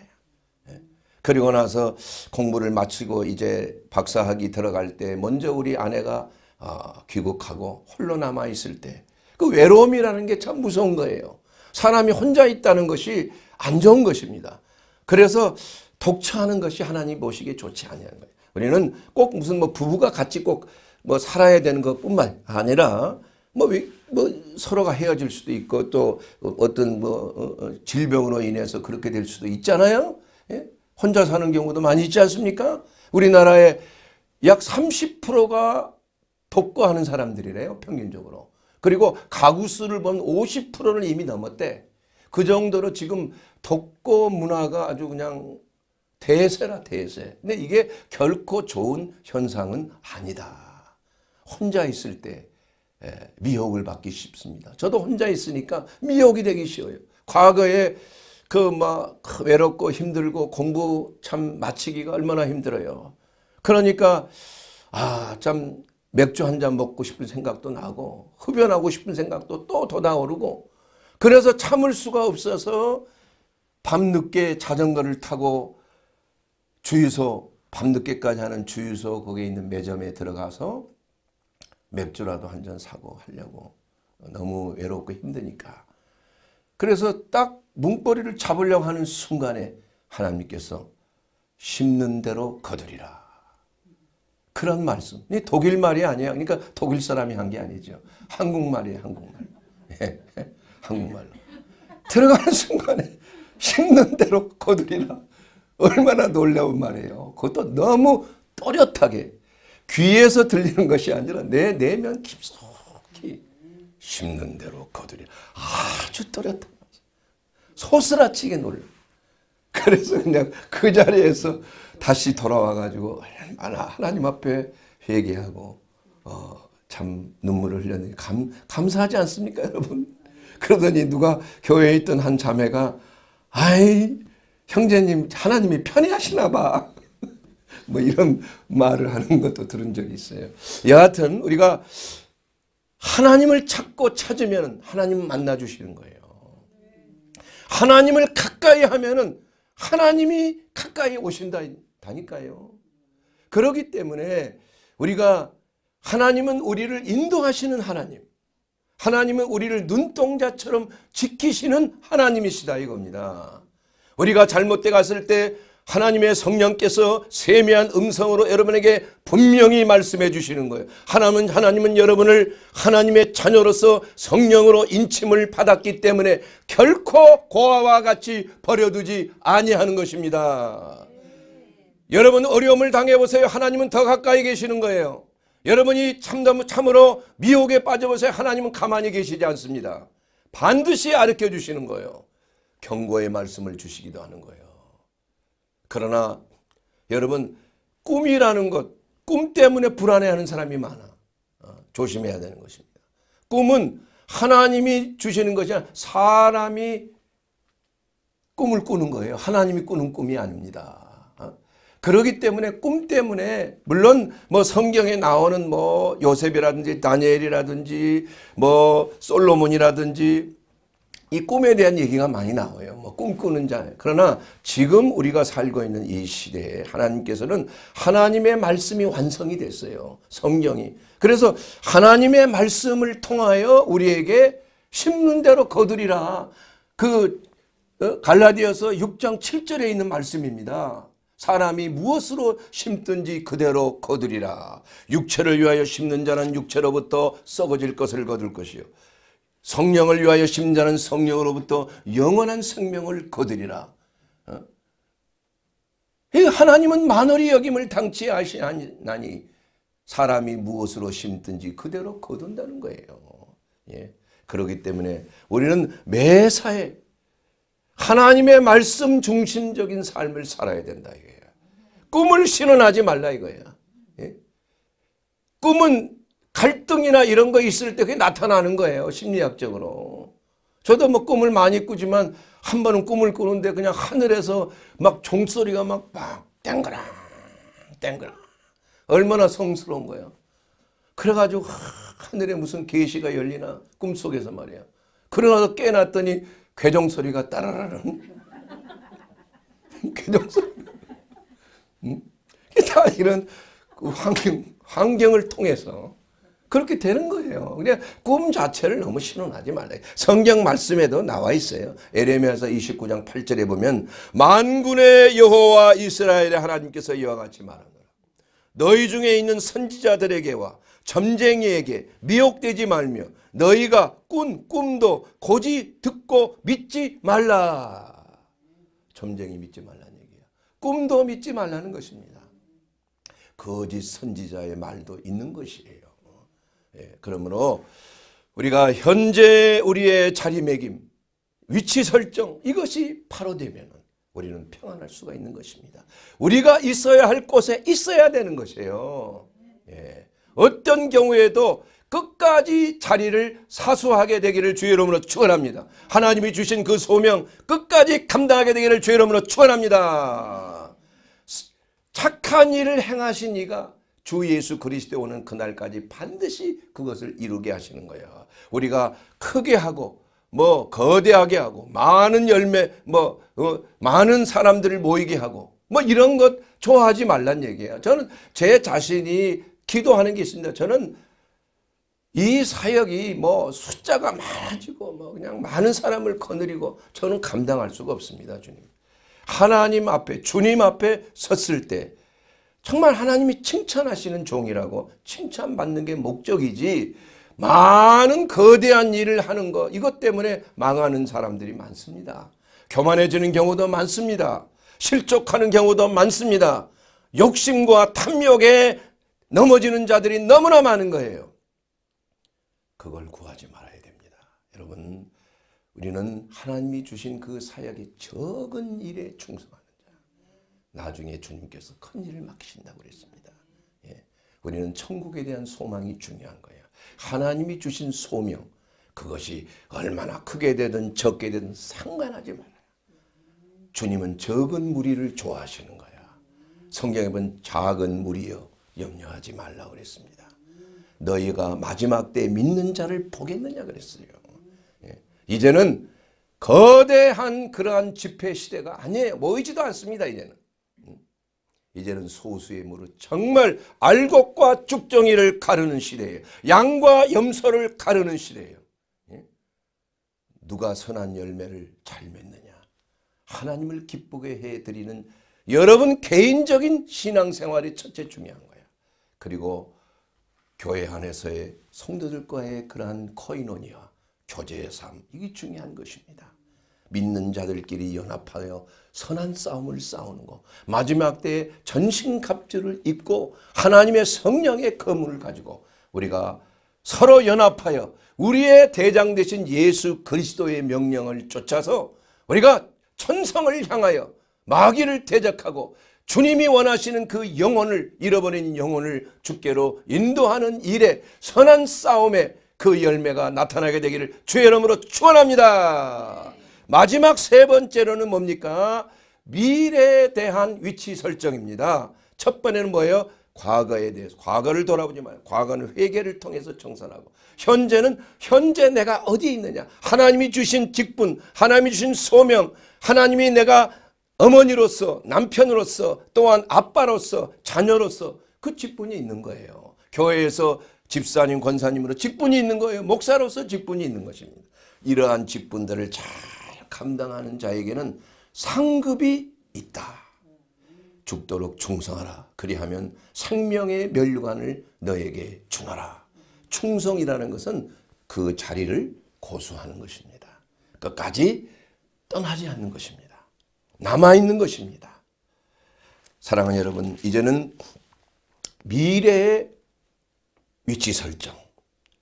Speaker 1: 그리고 나서 공부를 마치고 이제 박사학위 들어갈 때 먼저 우리 아내가 아, 귀국하고 홀로 남아 있을 때 그 외로움이라는 게 참 무서운 거예요. 사람이 혼자 있다는 것이 안 좋은 것입니다. 그래서 독처하는 것이 하나님 보시기에 좋지 않니한 거예요. 우리는 꼭 무슨 뭐 부부가 같이 꼭 뭐 살아야 되는 것뿐만 아니라 뭐, 뭐 서로가 헤어질 수도 있고 또 어떤 뭐 어, 어, 질병으로 인해서 그렇게 될 수도 있잖아요. 예? 혼자 사는 경우도 많이 있지 않습니까? 우리나라의 약 30%가 독거하는 사람들이래요. 평균적으로. 그리고 가구 수를 보면 50%를 이미 넘었대. 그 정도로 지금 독거 문화가 아주 그냥 대세라 대세. 근데 이게 결코 좋은 현상은 아니다. 혼자 있을 때 예, 미혹을 받기 쉽습니다. 저도 혼자 있으니까 미혹이 되기 쉬워요. 과거에 그막 뭐 외롭고 힘들고 공부 참 마치기가 얼마나 힘들어요. 그러니까 아 참 맥주 한 잔 먹고 싶은 생각도 나고 흡연하고 싶은 생각도 또 돋아오르고 그래서 참을 수가 없어서 밤늦게 자전거를 타고 주유소 밤늦게까지 하는 주유소 거기에 있는 매점에 들어가서 맥주라도 한 잔 사고 하려고 너무 외롭고 힘드니까 그래서 딱 문고리를 잡으려고 하는 순간에 하나님께서 심는 대로 거두리라. 그런 말씀. 이 독일 말이 아니에요. 그러니까 독일 사람이 한 게 아니죠. 한국말이에요. 한국말. 예, 예, 한국말로. 들어가는 순간에 심는 대로 거두리라. 얼마나 놀라운 말이에요. 그것도 너무 또렷하게 귀에서 들리는 것이 아니라 내 내면 깊숙이 심는 대로 거두리라. 아주 또렷한 소스라치게 놀라. 그래서 그냥 그 자리에서 다시 돌아와가지고 하나님 앞에 회개하고 어, 참 눈물을 흘렸는데 감, 감사하지 않습니까 여러분? 그러더니 누가 교회에 있던 한 자매가 아이 형제님 하나님이 편애하시나 봐. 뭐 이런 말을 하는 것도 들은 적이 있어요. 여하튼 우리가 하나님을 찾고 찾으면 하나님 만나 주시는 거예요. 하나님을 가까이 하면은 하나님이 가까이 오신다니까요. 그러기 때문에 우리가 하나님은 우리를 인도하시는 하나님. 하나님은 우리를 눈동자처럼 지키시는 하나님이시다 이겁니다. 우리가 잘못돼 갔을 때 하나님의 성령께서 세미한 음성으로 여러분에게 분명히 말씀해 주시는 거예요. 하나님은 하나님은 여러분을 하나님의 자녀로서 성령으로 인침을 받았기 때문에 결코 고아와 같이 버려두지 아니하는 것입니다. 여러분 어려움을 당해 보세요. 하나님은 더 가까이 계시는 거예요. 여러분이 참, 참으로 미혹에 빠져보세요. 하나님은 가만히 계시지 않습니다. 반드시 아르켜 주시는 거예요. 경고의 말씀을 주시기도 하는 거예요. 그러나 여러분 꿈이라는 것, 꿈 때문에 불안해하는 사람이 많아. 어, 조심해야 되는 것입니다. 꿈은 하나님이 주시는 것이 아니라 사람이 꿈을 꾸는 거예요. 하나님이 꾸는 꿈이 아닙니다. 어? 그러기 때문에 꿈 때문에 물론 뭐 성경에 나오는 뭐 요셉이라든지 다니엘이라든지 뭐 솔로몬이라든지 이 꿈에 대한 얘기가 많이 나와요. 뭐 꿈꾸는 자. 그러나 지금 우리가 살고 있는 이 시대에 하나님께서는 하나님의 말씀이 완성이 됐어요. 성경이. 그래서 하나님의 말씀을 통하여 우리에게 심는 대로 거두리라. 그 어, 갈라디아서 6장 7절에 있는 말씀입니다. 사람이 무엇으로 심든지 그대로 거두리라. 육체를 위하여 심는 자는 육체로부터 썩어질 것을 거둘 것이요. 성령을 위하여 심자는 성령으로부터 영원한 생명을 거드리라 어? 하나님은 만월이 여김을 당치 아시나니 사람이 무엇으로 심든지 그대로 거둔다는 거예요. 예. 그렇기 때문에 우리는 매사에 하나님의 말씀 중심적인 삶을 살아야 된다 이거야. 꿈을 신원하지 말라 이거야. 예? 꿈은 갈등이나 이런 거 있을 때 그게 나타나는 거예요. 심리학적으로. 저도 뭐 꿈을 많이 꾸지만 한 번은 꿈을 꾸는데 그냥 하늘에서 막 종소리가 막빵 땡그랑 땡그랑 얼마나 성스러운 거예요 그래가지고 하늘에 무슨 계시가 열리나 꿈속에서 말이야. 그러나서 깨어났더니 괴종 소리가 따라라랑 괴종 소리. 음? 다 이런 그 환경 환경을 통해서 그렇게 되는 거예요. 그러꿈 자체를 너무 실현하지 말라. 성경 말씀에도 나와 있어요. 에레미야서 29장 8절에 보면 만군의 여호와 이스라엘의 하나님께서 이와 같이 말하노라. 너희 중에 있는 선지자들에게와 점쟁이에게 미혹되지 말며 너희가 꾼 꿈도 고지 듣고 믿지 말라. 점쟁이 믿지 말라는 얘기야. 꿈도 믿지 말라는 것입니다. 거짓 선지자의 말도 있는 것이에요. 예, 그러므로 우리가 현재 우리의 자리매김, 위치 설정 이것이 바로 되면 우리는 평안할 수가 있는 것입니다. 우리가 있어야 할 곳에 있어야 되는 것이에요. 예. 어떤 경우에도 끝까지 자리를 사수하게 되기를 주의 이름으로 축원합니다. 하나님이 주신 그 소명 끝까지 감당하게 되기를 주의 이름으로 축원합니다. 착한 일을 행하신 이가 주 예수 그리스도 오는 그날까지 반드시 그것을 이루게 하시는 거예요. 우리가 크게 하고 뭐 거대하게 하고 많은 열매 뭐 어, 많은 사람들을 모이게 하고 뭐 이런 것 좋아하지 말란 얘기예요. 저는 제 자신이 기도하는 게 있습니다. 저는 이 사역이 뭐 숫자가 많아지고 뭐 그냥 많은 사람을 거느리고 저는 감당할 수가 없습니다. 주님. 하나님 앞에 주님 앞에 섰을 때 정말 하나님이 칭찬하시는 종이라고 칭찬받는 게 목적이지 많은 거대한 일을 하는 것 이것 때문에 망하는 사람들이 많습니다. 교만해지는 경우도 많습니다. 실족하는 경우도 많습니다. 욕심과 탐욕에 넘어지는 자들이 너무나 많은 거예요. 그걸 구하지 말아야 됩니다. 여러분 우리는 하나님이 주신 그 사역의 적은 일에 충성합니다. 나중에 주님께서 큰 일을 맡기신다고 그랬습니다. 예. 우리는 천국에 대한 소망이 중요한 거예요. 하나님이 주신 소명, 그것이 얼마나 크게 되든 적게 되든 상관하지 말아요. 주님은 적은 무리를 좋아하시는 거야. 성경에 본 작은 무리여 염려하지 말라 그랬습니다. 너희가 마지막 때 믿는 자를 보겠느냐 그랬어요. 예. 이제는 거대한 그러한 집회 시대가 아니에요. 모이지도 않습니다. 이제는. 이제는 소수의 무릇 정말 알곡과 죽정이를 가르는 시대예요. 양과 염소를 가르는 시대예요. 예? 누가 선한 열매를 잘 맺느냐. 하나님을 기쁘게 해드리는 여러분 개인적인 신앙생활이 첫째 중요한 거예요 그리고 교회 안에서의 성도들과의 그러한 코인원이와 교제의 삶 이게 중요한 것입니다. 믿는 자들끼리 연합하여 선한 싸움을 싸우는 것. 마지막 때에 전신갑주를 입고 하나님의 성령의 검을 가지고 우리가 서로 연합하여 우리의 대장 되신 예수 그리스도의 명령을 쫓아서 우리가 천성을 향하여 마귀를 대적하고 주님이 원하시는 그 영혼을 잃어버린 영혼을 주께로 인도하는 일에 선한 싸움에 그 열매가 나타나게 되기를 주의 이름으로 축원합니다. 마지막 세 번째로는 뭡니까? 미래에 대한 위치 설정입니다. 첫 번째는 뭐예요? 과거에 대해서 과거를 돌아보지 말고 과거는 회개를 통해서 청산하고 현재는 현재 내가 어디 있느냐 하나님이 주신 직분 하나님이 주신 소명 하나님이 내가 어머니로서 남편으로서 또한 아빠로서 자녀로서 그 직분이 있는 거예요 교회에서 집사님 권사님으로 직분이 있는 거예요 목사로서 직분이 있는 것입니다 이러한 직분들을 잘 감당하는 자에게는 상급이 있다. 죽도록 충성하라. 그리하면 생명의 면류관을 너에게 중하라. 충성이라는 것은 그 자리를 고수하는 것입니다. 끝까지 떠나지 않는 것입니다. 남아있는 것입니다. 사랑하는 여러분 이제는 미래의 위치 설정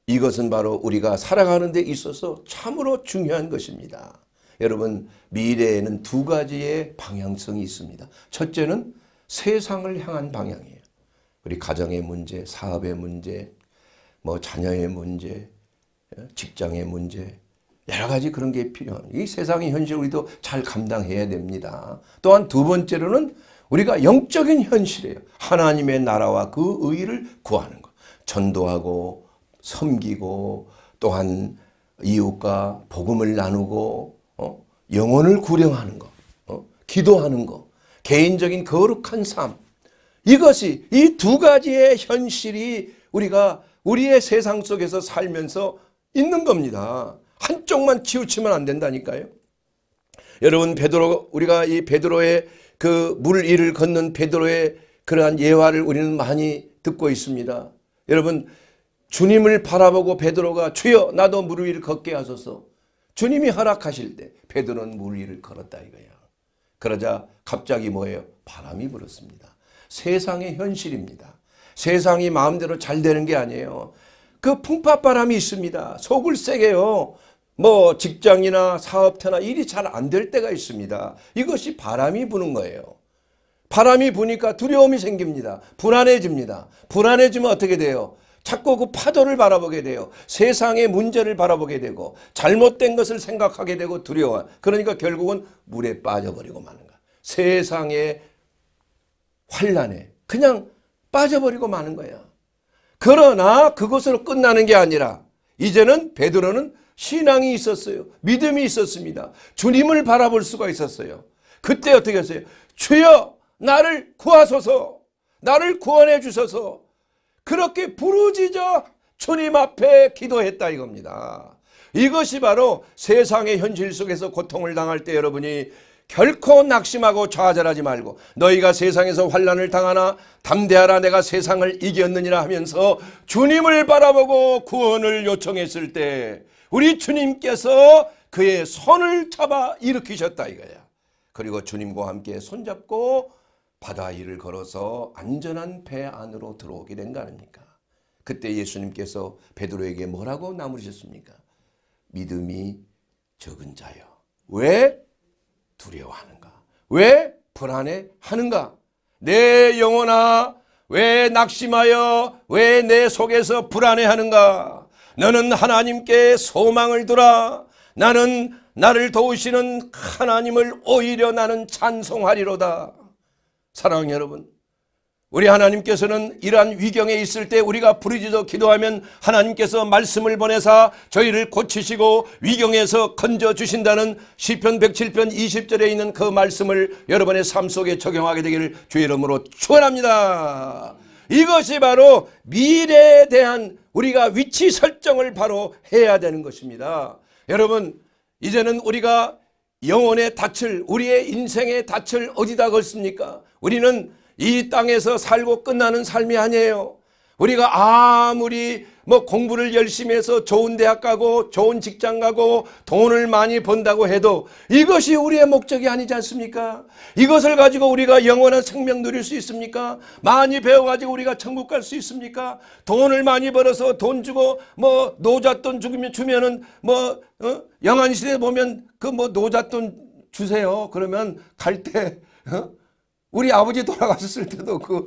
Speaker 1: 이것은 바로 우리가 살아가는 데 있어서 참으로 중요한 것입니다. 여러분 미래에는 두 가지의 방향성이 있습니다. 첫째는 세상을 향한 방향이에요. 우리 가정의 문제, 사업의 문제, 뭐 자녀의 문제, 예, 직장의 문제 여러 가지 그런 게필요합이 세상의 현실 우리도 잘 감당해야 됩니다. 또한 두 번째로는 우리가 영적인 현실이에요. 하나님의 나라와 그의를 구하는 것. 전도하고 섬기고 또한 이웃과 복음을 나누고 영혼을 구령하는 것, 어? 기도하는 것, 개인적인 거룩한 삶. 이것이 이 두 가지의 현실이 우리가 우리의 세상 속에서 살면서 있는 겁니다. 한쪽만 치우치면 안 된다니까요. 여러분 베드로 우리가 이 베드로의 그 물 위를 걷는 베드로의 그러한 예화를 우리는 많이 듣고 있습니다. 여러분 주님을 바라보고 베드로가 주여 나도 물 위를 걷게 하소서 주님이 허락하실 때 베드로는 물 위를 걸었다 이거예요. 그러자 갑자기 뭐예요? 바람이 불었습니다. 세상의 현실입니다. 세상이 마음대로 잘 되는 게 아니에요. 그 풍파바람이 있습니다. 속을 세게요. 뭐 직장이나 사업태나 일이 잘 안 될 때가 있습니다. 이것이 바람이 부는 거예요. 바람이 부니까 두려움이 생깁니다. 불안해집니다. 불안해지면 어떻게 돼요? 자꾸 그 파도를 바라보게 돼요. 세상의 문제를 바라보게 되고 잘못된 것을 생각하게 되고 두려워. 그러니까 결국은 물에 빠져버리고 마는 거야. 세상의 환란에 그냥 빠져버리고 마는 거야. 그러나 그것으로 끝나는 게 아니라 이제는 베드로는 신앙이 있었어요. 믿음이 있었습니다. 주님을 바라볼 수가 있었어요. 그때 어떻게 했어요? 주여 나를 구하소서 나를 구원해 주소서 그렇게 부르짖어 주님 앞에 기도했다 이겁니다. 이것이 바로 세상의 현실 속에서 고통을 당할 때 여러분이 결코 낙심하고 좌절하지 말고 너희가 세상에서 환란을 당하나 담대하라 내가 세상을 이겼느니라 하면서 주님을 바라보고 구원을 요청했을 때 우리 주님께서 그의 손을 잡아 일으키셨다 이거야. 그리고 주님과 함께 손잡고 바다 위를 걸어서 안전한 배 안으로 들어오게 된 거 아닙니까? 그때 예수님께서 베드로에게 뭐라고 나무르셨습니까? 믿음이 적은 자여. 왜 두려워하는가? 왜 불안해 하는가? 내 영혼아 왜 낙심하여 왜 내 속에서 불안해 하는가? 너는 하나님께 소망을 두라. 나는 나를 도우시는 하나님을 오히려 나는 찬송하리로다. 사랑하는 여러분 우리 하나님께서는 이러한 위경에 있을 때 우리가 부르짖어 기도하면 하나님께서 말씀을 보내사 저희를 고치시고 위경에서 건져주신다는 시편 107편 20절에 있는 그 말씀을 여러분의 삶 속에 적용하게 되기를 주의 이름으로 축원합니다 이것이 바로 미래에 대한 우리가 위치 설정을 바로 해야 되는 것입니다 여러분 이제는 우리가 영혼의 닻을 우리의 인생의 닻을 어디다 걸습니까 우리는 이 땅에서 살고 끝나는 삶이 아니에요. 우리가 아무리 뭐 공부를 열심히 해서 좋은 대학 가고 좋은 직장 가고 돈을 많이 번다고 해도 이것이 우리의 목적이 아니지 않습니까? 이것을 가지고 우리가 영원한 생명 누릴 수 있습니까? 많이 배워가지고 우리가 천국 갈 수 있습니까? 돈을 많이 벌어서 돈 주고 뭐 노잣돈 주면 주면은 뭐 어? 영안시대 보면 그 뭐 노잣돈 주세요. 그러면 갈때 어? 우리 아버지 돌아가셨을 때도 그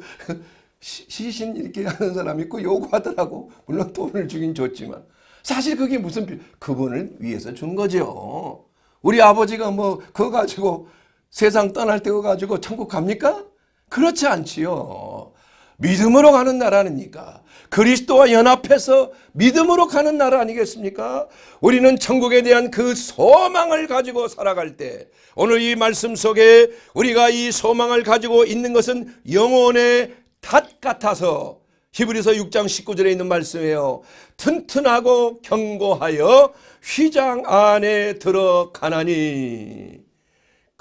Speaker 1: 시신 이렇게 하는 사람 이 있고 요구하더라고. 물론 돈을 주긴 줬지만. 사실 그게 무슨 필 그분을 위해서 준 거죠. 우리 아버지가 뭐 그거 가지고 세상 떠날 때 그거 가지고 천국 갑니까? 그렇지 않지요. 믿음으로 가는 나라니까. 그리스도와 연합해서 믿음으로 가는 나라 아니겠습니까? 우리는 천국에 대한 그 소망을 가지고 살아갈 때 오늘 이 말씀 속에 우리가 이 소망을 가지고 있는 것은 영혼의 탓 같아서 히브리서 6장 19절에 있는 말씀이에요. 튼튼하고 견고하여 휘장 안에 들어가나니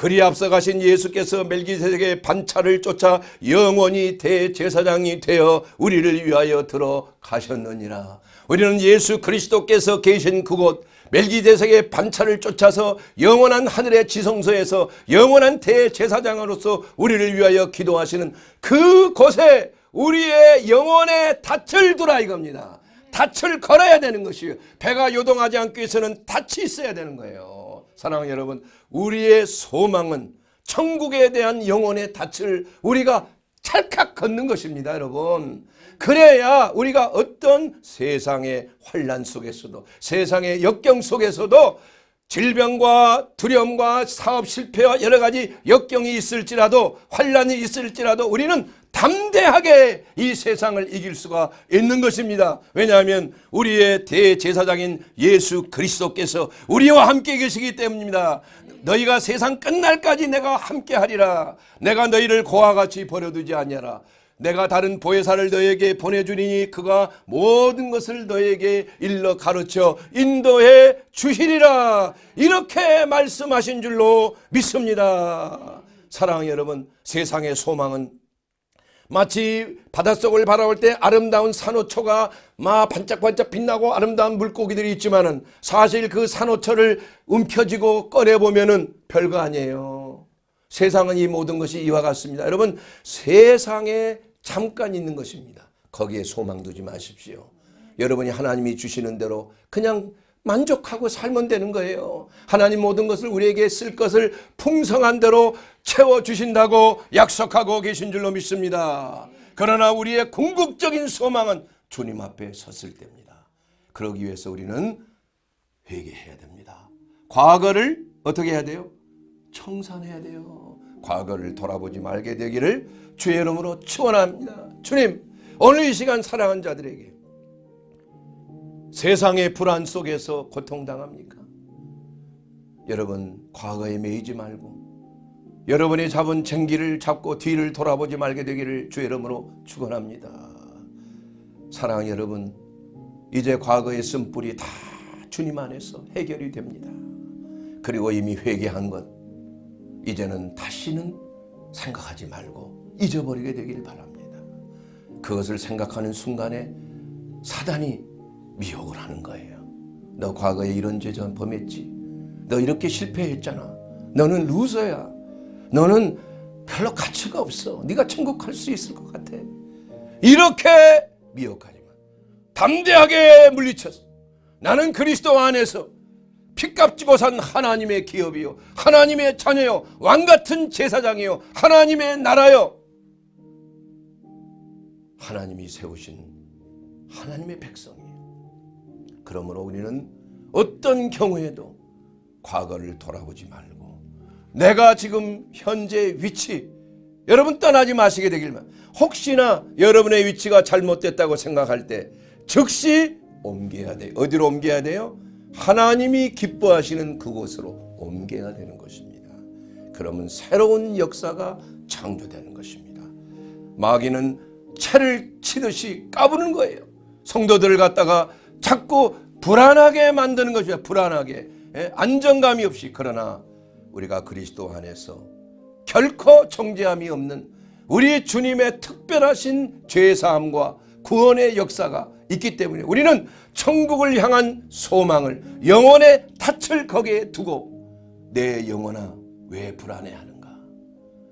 Speaker 1: 그리 앞서가신 예수께서 멜기세덱의 반차를 쫓아 영원히 대제사장이 되어 우리를 위하여 들어가셨느니라. 우리는 예수 그리스도께서 계신 그곳 멜기세덱의 반차를 쫓아서 영원한 하늘의 지성소에서 영원한 대제사장으로서 우리를 위하여 기도하시는 그곳에 우리의 영혼의 닻을 두라 이겁니다. 닻을 걸어야 되는 것이요 배가 요동하지 않기 위해서는 닻이 있어야 되는 거예요. 사랑하는 여러분 우리의 소망은 천국에 대한 영혼의 닻을 우리가 찰칵 걷는 것입니다 여러분 그래야 우리가 어떤 세상의 환란 속에서도 세상의 역경 속에서도 질병과 두려움과 사업 실패와 여러 가지 역경이 있을지라도 환란이 있을지라도 우리는 담대하게 이 세상을 이길 수가 있는 것입니다. 왜냐하면 우리의 대제사장인 예수 그리스도께서 우리와 함께 계시기 때문입니다. 너희가 세상 끝날까지 내가 함께 하리라. 내가 너희를 고와 같이 버려두지 아니라 내가 다른 보혜사를 너에게 보내주리니 그가 모든 것을 너에게 일러 가르쳐 인도해 주시리라. 이렇게 말씀하신 줄로 믿습니다. 사랑하 여러분, 세상의 소망은 마치 바닷속을 바라볼 때 아름다운 산호초가 막 반짝반짝 빛나고 아름다운 물고기들이 있지만은 사실 그 산호초를 움켜쥐고 꺼내보면은 별거 아니에요. 세상은 이 모든 것이 이와 같습니다. 여러분 세상에 잠깐 있는 것입니다. 거기에 소망 두지 마십시오. 여러분이 하나님이 주시는 대로 그냥 만족하고 살면 되는 거예요. 하나님 모든 것을 우리에게 쓸 것을 풍성한 대로 채워주신다고 약속하고 계신 줄로 믿습니다. 그러나 우리의 궁극적인 소망은 주님 앞에 섰을 때입니다. 그러기 위해서 우리는 회개해야 됩니다. 과거를 어떻게 해야 돼요? 청산해야 돼요. 과거를 돌아보지 말게 되기를 주의 이름으로 축원합니다. 주님, 오늘 이 시간 사랑한 자들에게 세상의 불안 속에서 고통당합니까? 여러분 과거에 매이지 말고 여러분이 잡은 쟁기를 잡고 뒤를 돌아보지 말게 되기를 주의 이름으로 축원합니다. 사랑 여러분 이제 과거의 쓴뿌리 다 주님 안에서 해결이 됩니다. 그리고 이미 회개한 것 이제는 다시는 생각하지 말고 잊어버리게 되길 바랍니다. 그것을 생각하는 순간에 사단이 미혹을 하는 거예요. 너 과거에 이런 죄전 범했지. 너 이렇게 실패했잖아. 너는 루저야. 너는 별로 가치가 없어. 네가 천국 갈 수 있을 것 같아. 이렇게 미혹하지만 담대하게 물리쳐서 나는 그리스도 안에서 피값 집어 산 하나님의 기업이요 하나님의 자녀요 왕같은 제사장이요 하나님의 나라요 하나님이 세우신 하나님의 백성 그러므로 우리는 어떤 경우에도 과거를 돌아보지 말고 내가 지금 현재 위치 여러분 떠나지 마시게 되길만 혹시나 여러분의 위치가 잘못됐다고 생각할 때 즉시 옮겨야 돼요. 어디로 옮겨야 돼요? 하나님이 기뻐하시는 그곳으로 옮겨야 되는 것입니다. 그러면 새로운 역사가 창조되는 것입니다. 마귀는 채를 치듯이 까부는 거예요. 성도들을 갖다가 자꾸 불안하게 만드는 것이야 불안하게 예? 안정감이 없이 그러나 우리가 그리스도 안에서 결코 정죄함이 없는 우리 주님의 특별하신 죄사함과 구원의 역사가 있기 때문에 우리는 천국을 향한 소망을 영혼의 닻을 거기에 두고 내 영혼아 왜 불안해하는가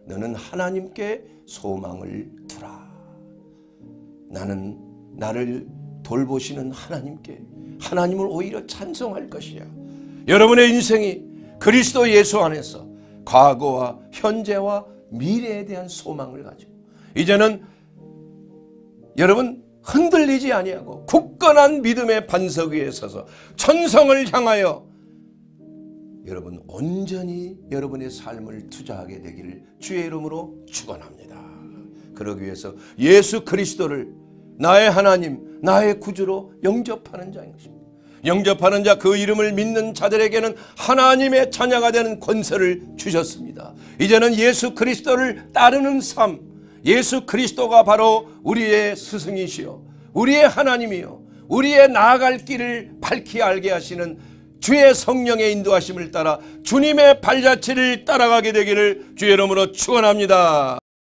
Speaker 1: 너는 하나님께 소망을 두라 나는 나를 돌보시는 하나님께 하나님을 오히려 찬송할 것이야. 여러분의 인생이 그리스도 예수 안에서 과거와 현재와 미래에 대한 소망을 가지고 이제는 여러분 흔들리지 아니하고 굳건한 믿음의 반석 위에 서서 천성을 향하여 여러분 온전히 여러분의 삶을 투자하게 되기를 주의 이름으로 축원합니다. 그러기 위해서 예수 그리스도를 나의 하나님, 나의 구주로 영접하는 자인 것입니다. 영접하는 자 그 이름을 믿는 자들에게는 하나님의 자녀가 되는 권세를 주셨습니다. 이제는 예수 그리스도를 따르는 삶, 예수 그리스도가 바로 우리의 스승이시요, 우리의 하나님이요, 우리의 나아갈 길을 밝히 알게 하시는 주의 성령의 인도하심을 따라 주님의 발자취를 따라가게 되기를 주의 이름으로 축원합니다.